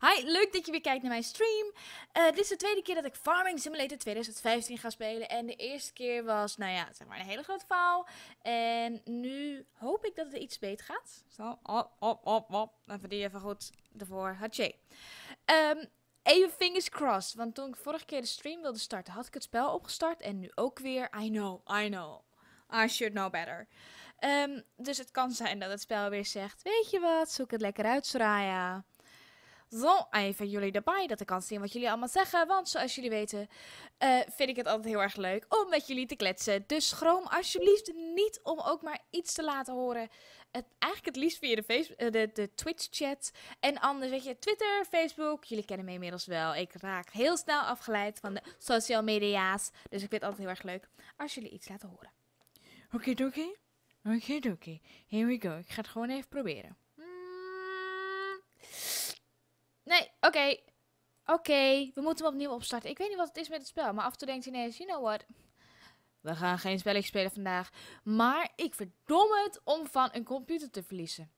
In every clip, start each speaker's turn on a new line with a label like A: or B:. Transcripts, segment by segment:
A: Hi, leuk dat je weer kijkt naar mijn stream. Uh, dit is de tweede keer dat ik Farming Simulator 2015 ga spelen. En de eerste keer was, nou ja, zeg maar een hele grote faal. En nu hoop ik dat het iets beter gaat. Zo, op, op, op, op. Dan die even goed ervoor. Haché. Ehm, even fingers crossed. Want toen ik vorige keer de stream wilde starten, had ik het spel opgestart. En nu ook weer. I know, I know. I should know better. Ehm, dus het kan zijn dat het spel weer zegt, weet je wat, zoek het lekker uit, Soraya zo even jullie erbij, dat ik kan zien wat jullie allemaal zeggen. Want zoals jullie weten, eh, vind ik het altijd heel erg leuk om met jullie te kletsen. Dus schroom alsjeblieft niet om ook maar iets te laten horen. Het, eigenlijk het liefst via de, Facebook, eh, de, de Twitch-chat. En anders, weet je, Twitter, Facebook. Jullie kennen me inmiddels wel. Ik raak heel snel afgeleid van de social media's. Dus ik vind het altijd heel erg leuk als jullie iets laten horen. Oké, dokie. oké. Dokie. Here we go. Ik ga het gewoon even proberen. Mm. Nee, oké. Oké, we moeten hem opnieuw opstarten. Ik weet niet wat het is met het spel, maar af en toe denkt hij ineens, you know what... We gaan geen spelletje spelen vandaag. Maar ik verdom het om van een computer te verliezen.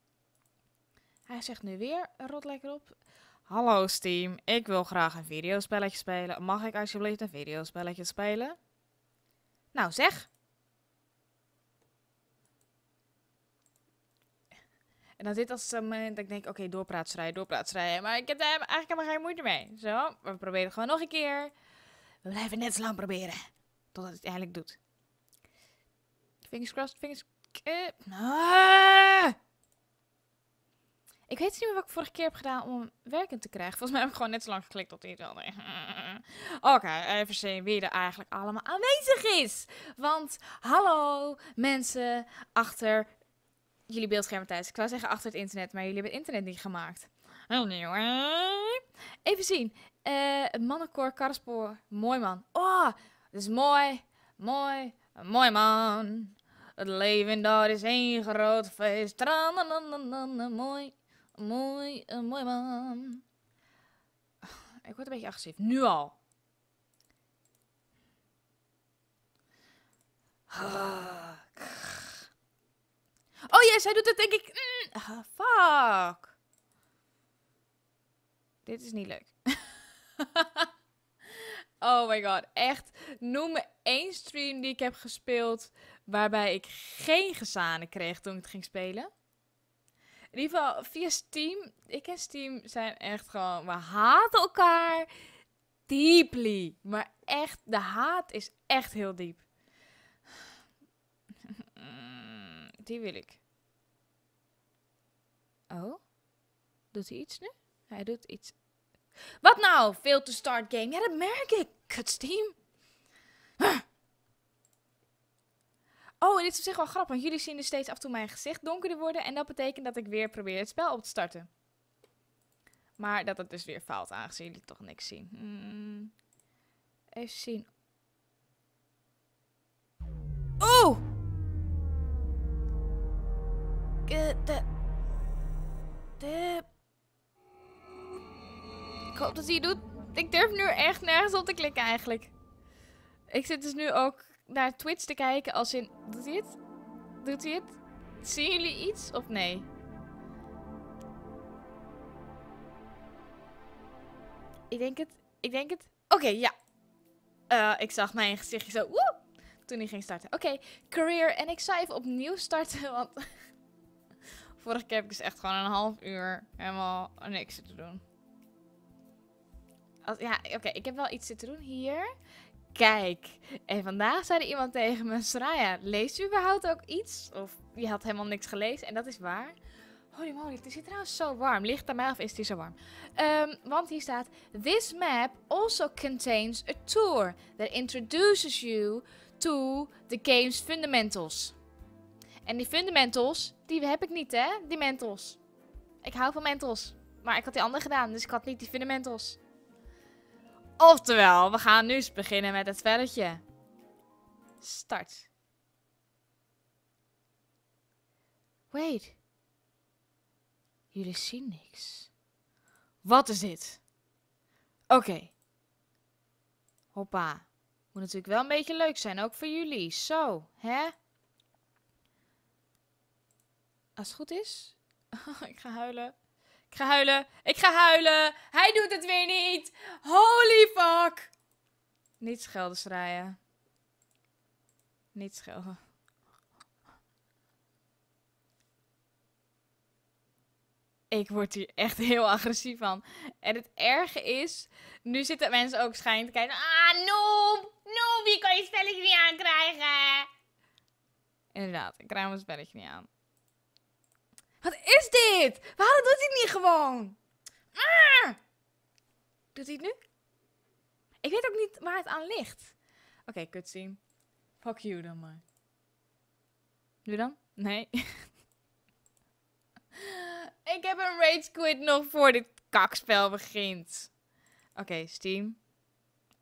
A: Hij zegt nu weer, rot lekker op. Hallo Steam, ik wil graag een videospelletje spelen. Mag ik alsjeblieft een videospelletje spelen? Nou zeg, En dan dit als het moment dat ik denk, oké, doorpraat okay, doorpraat doorpraatschrijven. Maar ik heb daar eigenlijk helemaal geen moeite mee. Zo, we proberen het gewoon nog een keer. We blijven net zo lang proberen. Totdat het eigenlijk doet. Fingers crossed, fingers... Ah! Ik weet niet meer wat ik vorige keer heb gedaan om hem werkend te krijgen. Volgens mij heb ik gewoon net zo lang geklikt tot hij Oké, even zien wie er eigenlijk allemaal aanwezig is. Want hallo mensen achter jullie beeldschermen thuis. Ik zou zeggen achter het internet, maar jullie hebben het internet niet gemaakt. Oh nee hoor. Even zien. Uh, mannenkoor Karraspoor. Mooi man. Oh, dat is mooi. Mooi. Mooi man. Het leven daar is één groot feest. Mooi. Mooi. Mooi man. Ik word een beetje agressief. Nu al. Ah. Oh yes, hij doet het denk ik. Mm. Ah, fuck. Dit is niet leuk. oh my god, echt. Noem me één stream die ik heb gespeeld waarbij ik geen gezanen kreeg toen ik het ging spelen. In ieder geval, via Steam. Ik en Steam zijn echt gewoon... We haten elkaar deeply. Maar echt, de haat is echt heel diep. Mm, die wil ik. Oh? Doet hij iets nu? Hij doet iets. Wat nou? Veel te start game. Ja, dat merk ik. Kut Steam. Oh, en dit is op zich wel grappig, want jullie zien er dus steeds af en toe mijn gezicht donkerder worden. En dat betekent dat ik weer probeer het spel op te starten. Maar dat het dus weer faalt, aangezien jullie toch niks zien. Hmm. Even zien. Oh. Kut. Ik hoop dat hij het doet. Ik durf nu echt nergens op te klikken eigenlijk. Ik zit dus nu ook naar Twitch te kijken als in... Doet hij het? Doet hij het? Zien jullie iets of nee? Ik denk het. Ik denk het. Oké, ja. Eh, ik zag mijn gezichtje zo... Woe! Toen hij ging starten. Oké, career. En ik zou even opnieuw starten, want... Vorige keer heb ik dus echt gewoon een half uur helemaal niks te doen. Als, ja, oké, ik heb wel iets te doen hier. Kijk, en vandaag zei er iemand tegen me, Soraya, leest u überhaupt ook iets? Of je had helemaal niks gelezen, en dat is waar. Holy moly, het is hier trouwens zo warm. Ligt aan mij of is het hier zo warm? Ehm, want hier staat: This map also contains a tour that introduces you to the game's fundamentals. En die fundamentals, die heb ik niet, hè? Die mentals. Ik hou van mentals. Maar ik had die andere gedaan, dus ik had niet die fundamentals. Oftewel, we gaan nu eens beginnen met het velletje. Start. Wait. Jullie zien niks. Wat is dit? Oké. Hoppa. Moet natuurlijk wel een beetje leuk zijn, ook voor jullie. Zo, hè? Als het goed is. Oh, ik ga huilen. Ik ga huilen. Ik ga huilen. Hij doet het weer niet. Holy fuck. Niet schelden, schreien. Niet schelden. Ik word hier echt heel agressief van. En het erge is, nu zitten mensen ook schijn te kijken. Ah, noob! Noem wie kan je spelletje niet aankrijgen? Inderdaad, ik krijg mijn spelletje niet aan. Wat is dit? Waarom doet hij het niet gewoon? Ah! Doet hij het nu? Ik weet ook niet waar het aan ligt. Oké, okay, Fuck you dan maar. Nu dan? Nee. ik heb een rage quit nog voor dit kakspel begint. Oké, okay, Steam.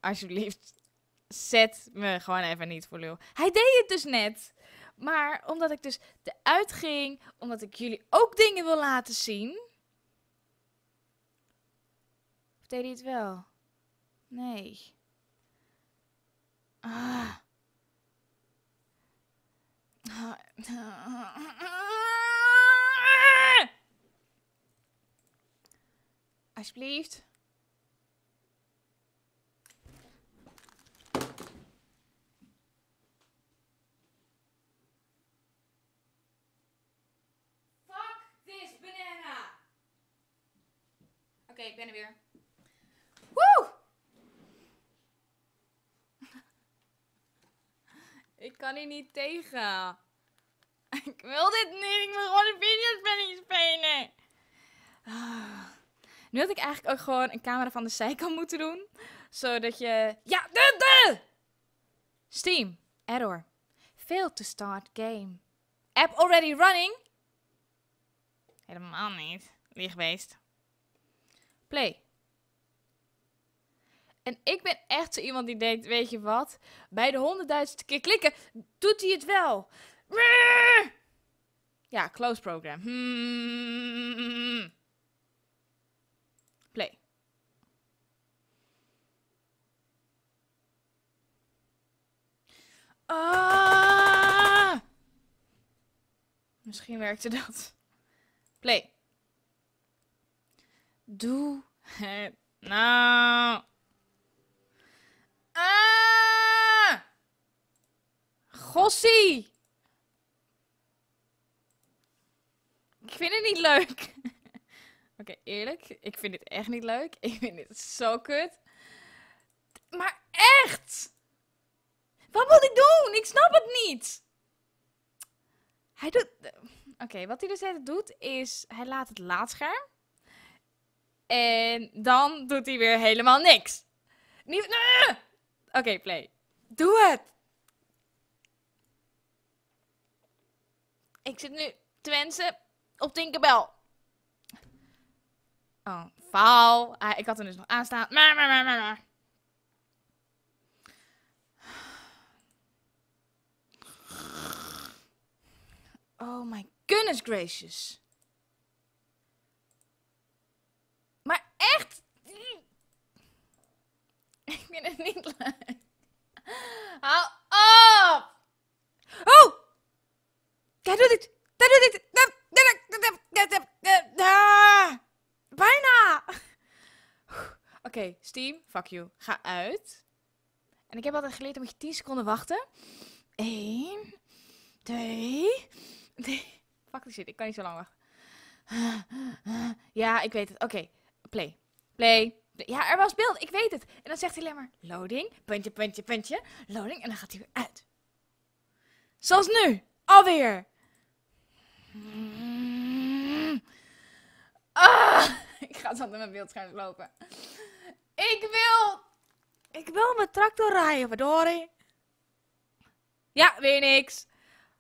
A: Alsjeblieft. Zet me gewoon even niet voor lul. Hij deed het dus net. Maar omdat ik dus eruit ging, omdat ik jullie ook dingen wil laten zien. Of deed hij het wel? Nee. Ah. ah. Alsjeblieft. ik ben er weer. Woe! ik kan hier niet tegen. ik wil dit niet. Ik wil gewoon de videospelling spelen. Nu had ik eigenlijk ook gewoon een camera van de zijkant moeten doen. Zodat je... Ja, de, de! Steam. Error. Failed to start game. App already running? Helemaal niet. Lichtbeest play. En ik ben echt zo iemand die denkt, weet je wat? Bij de honderdduizendste keer klikken, doet hij het wel. Ja, close program. Hmm. Play. Ah! Misschien werkte dat. Play. Doe het nou. Ah! Gossie! Ik vind het niet leuk. Oké, eerlijk. Ik vind dit echt niet leuk. Ik vind dit zo kut. Maar echt! Wat moet ik doen? Ik snap het niet! Hij doet... Oké, wat hij dus doet is... Hij laat het laadscherm en dan doet hij weer helemaal niks. Nee! Oké, play. Doe het! Ik zit nu wensen op Tinkerbell. Oh, faal. Ah, ik had hem dus nog aanstaan. maar, maar, maar, maar. Oh my goodness gracious. Team, fuck you, ga uit. En ik heb altijd geleerd, dan moet je 10 seconden wachten. 1, 2, 3. Fuck die shit, ik kan niet zo lang wachten. Ja, ik weet het. Oké, play. Play. Ja, er was beeld, ik weet het. En dan zegt hij alleen maar loading, puntje, puntje, puntje, loading. En dan gaat hij weer uit. Zoals nu, alweer. Ah, ik ga zo met mijn beeldscherm lopen. Ik wil... Ik wil mijn tractor rijden, verdorie. Ja, weer niks.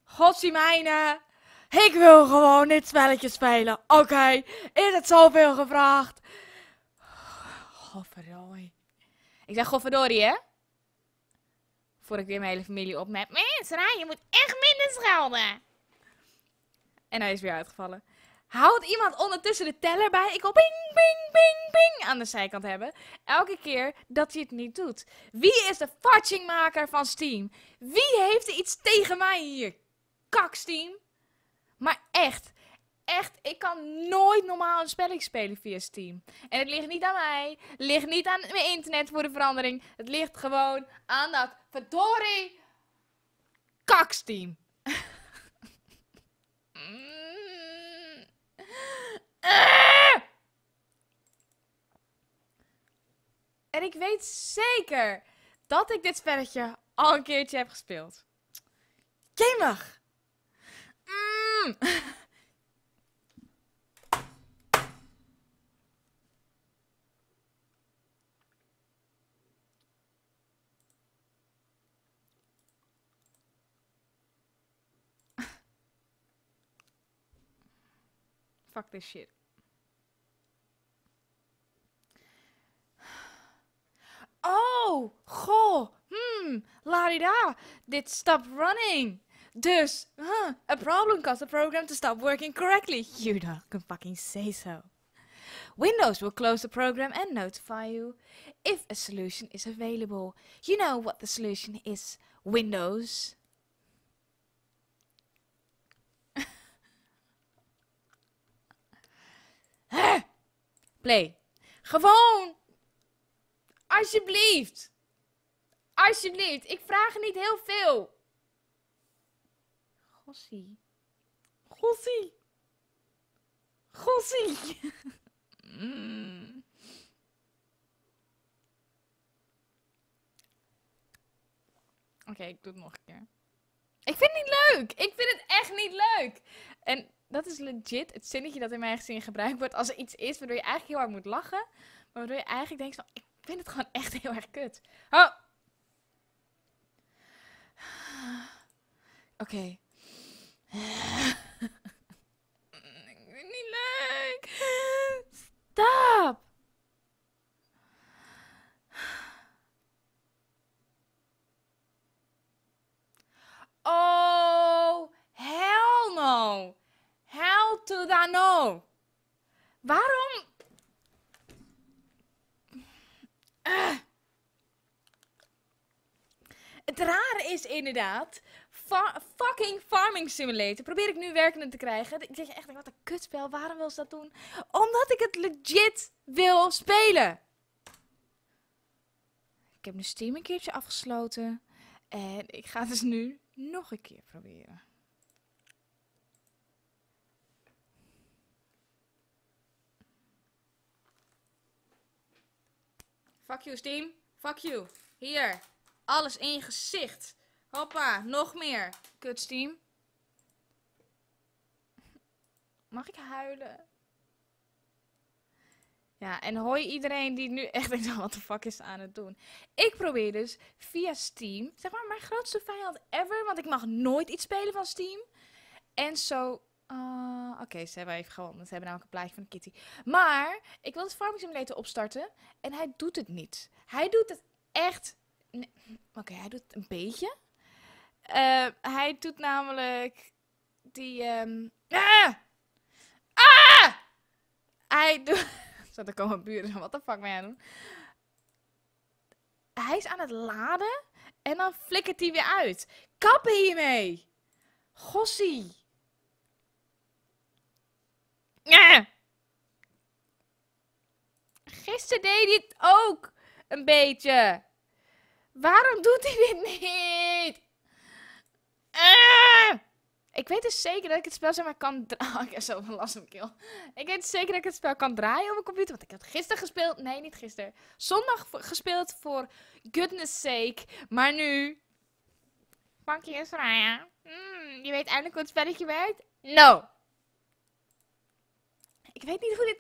A: Gotsie mijne. Ik wil gewoon dit spelletje spelen. Oké, is het zoveel gevraagd? Godverdorie. Ik zeg godverdorie, hè? Voor ik weer mijn hele familie op met... Mensen, je moet echt minder schelden. En hij is weer uitgevallen houdt iemand ondertussen de teller bij. Ik wil bing, bing, bing, bing aan de zijkant hebben. Elke keer dat hij het niet doet. Wie is de maker van Steam? Wie heeft er iets tegen mij hier? Kak Steam. Maar echt, echt, ik kan nooit normaal een spelletje spelen via Steam. En het ligt niet aan mij, het ligt niet aan mijn internet voor de verandering. Het ligt gewoon aan dat verdorie kak Steam. Mm. Ah! En ik weet zeker dat ik dit spelletje al een keertje heb gespeeld. Gamer! Mm. fuck this shit. Oh, goh, hmm, la-di-da, dit stopped running. Dus, huh, a problem caused the program to stop working correctly. You don't can fucking say so. Windows will close the program and notify you if a solution is available. You know what the solution is, Windows. Play. Gewoon. Alsjeblieft. Alsjeblieft. Ik vraag niet heel veel. Gossie. Gossie. Gossie. Oké, ik doe het nog een keer. Ik vind het niet leuk. Ik vind het echt niet leuk. En dat is legit het zinnetje dat in mijn gezin gebruikt wordt als er iets is waardoor je eigenlijk heel hard moet lachen. Maar waardoor je eigenlijk denkt van, ik vind het gewoon echt heel erg kut. Oh! Oké. ik vind het niet leuk. Stop! Waarom? Eh. Het rare is inderdaad, fucking Farming Simulator probeer ik nu werkende te krijgen. Ik zeg echt, wat een kutspel, waarom wil ze dat doen? Omdat ik het legit wil spelen. Ik heb de Steam een keertje afgesloten en ik ga het dus nu nog een keer proberen. Fuck you, Steam. Fuck you. Hier. Alles in je gezicht. Hoppa, nog meer. Kut, Steam. Mag ik huilen? Ja, en hoi iedereen die nu echt denkt, wat de fuck is aan het doen? Ik probeer dus via Steam, zeg maar mijn grootste vijand ever, want ik mag nooit iets spelen van Steam. En zo uh, Oké, ze hebben even gewonnen. Ze hebben namelijk een plaatje van Kitty. Maar ik wil het Farming Simulator opstarten en hij doet het niet. Hij doet het echt... Oké, hij doet het een beetje. Eh, hij doet namelijk die... Um... Ah! Ah! Hij doet... Zat er komen buren, wat de fuck ben jij doen? Hij is aan het laden en dan flikkert hij weer uit. Kappen hiermee! Gossie! Ah. Gisteren deed hij het ook een beetje. Waarom doet hij dit niet? Ah. Ik weet dus zeker dat ik het spel zeg maar kan draaien. Oh, ik heb last van Ik weet dus zeker dat ik het spel kan draaien op mijn computer. Want ik had gisteren gespeeld. Nee, niet gisteren. Zondag gespeeld voor goodness sake. Maar nu... Bankje je, raar. Hmm, je weet eindelijk hoe het spelletje werkt? No ik weet niet hoe dit.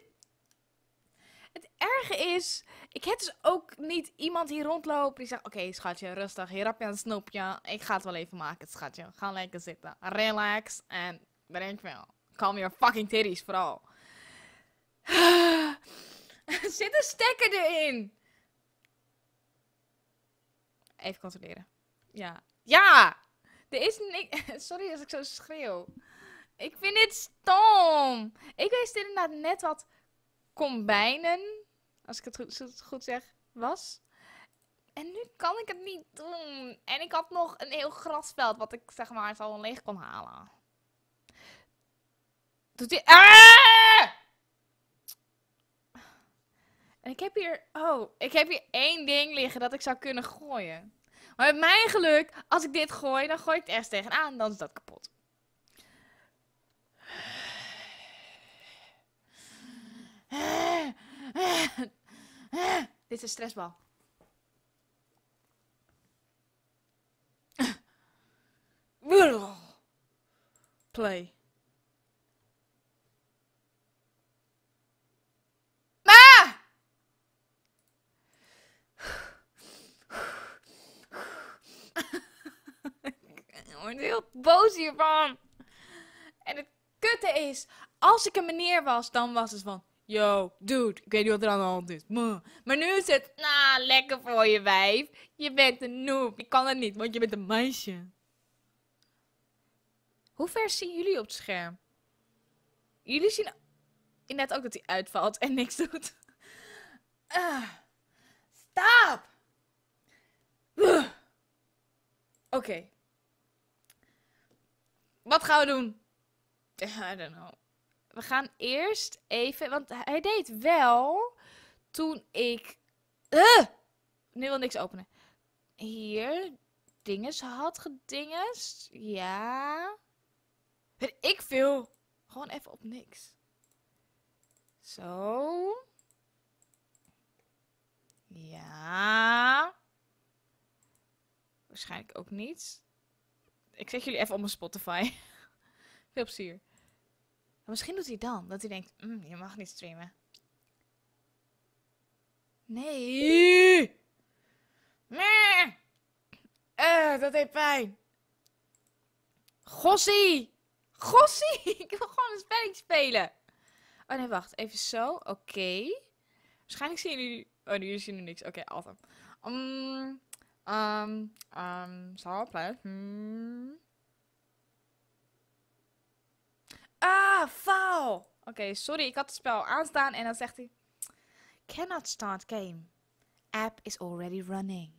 A: Het erge is, ik heb dus ook niet iemand hier rondlopen die zegt: Oké, schatje, rustig, hier heb je een snoepje. Ik ga het wel even maken, schatje. Ga lekker zitten. Relax en bedenk wel. Calm your fucking titties, vooral. Zit een stekker erin? Even controleren. Ja. Ja! Er is niks. Sorry als ik zo schreeuw. Ik vind dit stom. Ik wist inderdaad net wat combijnen, als ik het goed, zeg, was. En nu kan ik het niet doen. En ik had nog een heel grasveld wat ik zeg maar zo leeg kon halen. Doet hij... Ah! En ik heb hier... Oh, ik heb hier één ding liggen dat ik zou kunnen gooien. Maar met mijn geluk, als ik dit gooi, dan gooi ik het ergens tegenaan. Dan is dat kapot. Dit is een stressbal. Play. Ma! ik word heel boos hiervan. En het kutte is, als ik een meneer was, dan was het van... Yo, dude, ik weet niet wat er aan de hand is. Maar nu is het, nou, lekker voor je wijf. Je bent een noob. Ik kan het niet, want je bent een meisje. Hoe ver zien jullie op het scherm? Jullie zien inderdaad ook dat hij uitvalt en niks doet. Ah, stop! Oké. Wat gaan we doen? I don't know we gaan eerst even. Want hij deed wel toen ik. Eh! nu wil niks openen. Hier. Dinges had gedinges. Ja. ik veel. Gewoon even op niks. Zo. Ja. Waarschijnlijk ook niet. Ik zet jullie even op mijn Spotify. Veel plezier misschien doet hij dan dat hij denkt: mm, je mag niet streamen. Nee. Nee. Uh, dat deed pijn. Gossie. Gossie. Ik wil gewoon een spelling spelen. Oh nee, wacht. Even zo. Oké. Okay. Waarschijnlijk zien jullie... Oh, nu zien nu niks. Oké, okay, awesome. Um, um, um, so, hmm. Ah, faal. Oké, sorry. Ik had het spel aanstaan en dan zegt hij... Cannot start game. App is already running.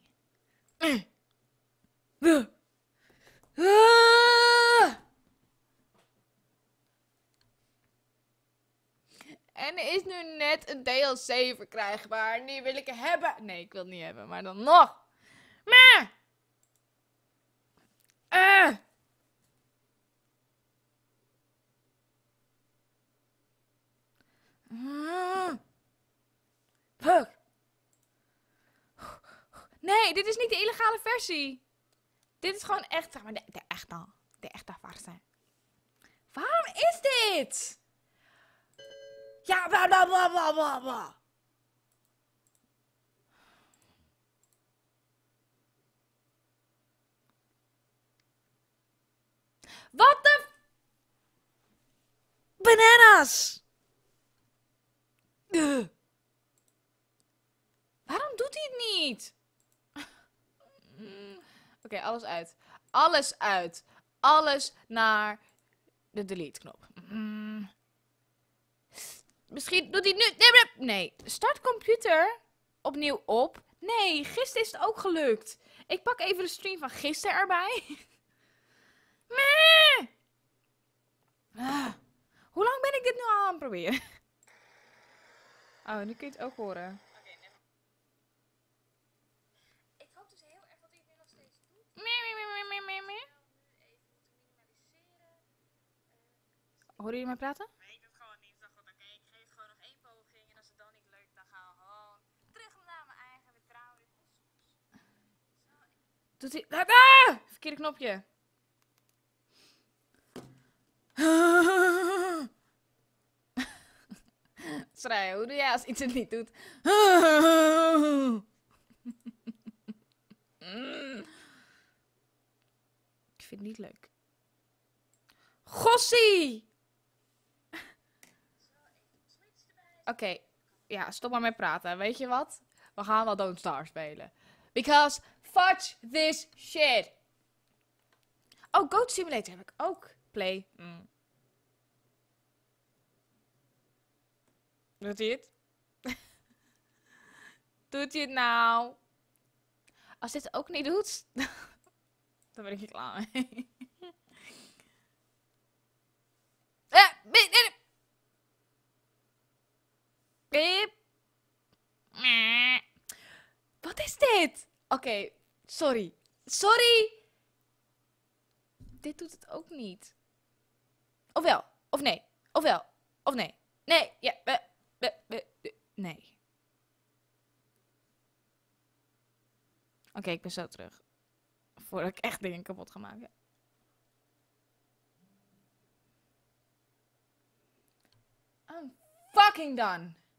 A: En er is nu net een DLC verkrijgbaar. Die wil ik hebben. Nee, ik wil het niet hebben, maar dan nog. Maar! dit is niet de illegale versie. Dit is gewoon echt, maar, de, de echte. De echte Waarom is dit? Ja, bla bla bla bla bla Wat de... Bananas! Waarom doet hij het niet? Mm. Oké, alles uit. Alles uit. Alles naar de delete-knop. Mm. Misschien doet hij nu... Nee, start computer opnieuw op. Nee, gisteren is het ook gelukt. Ik pak even de stream van gisteren erbij. Nee. Ah. Hoe lang ben ik dit nu aan het proberen? Oh, nu kun je het ook horen. Horen jullie mij praten? ik Weet het gewoon niet. Dacht oké, ik geef gewoon nog één poging. En als het dan niet lukt, dan gaan we gewoon terug naar mijn eigen vertrouwen. Doet hij... Ah! ah! Verkeerde knopje. Schrijven, hoe doe jij als iets het niet doet? Ik vind het niet leuk. Gossie! oké, ja, stop maar met praten. Weet je wat? We gaan wel Don't Star spelen. Because fudge this shit. Oh, Goat Simulator heb ik ook. Play. Mm. Doet hij het? doet hij het nou? Als dit ook niet doet, dan ben ik er klaar mee. Oké, sorry. Sorry! Dit doet het ook niet. Ofwel, of nee. Ofwel, of nee. Nee, ja, we, we, we, nee. Oké, ik ben zo terug. Voordat ik echt dingen kapot ga maken. I'm fucking done.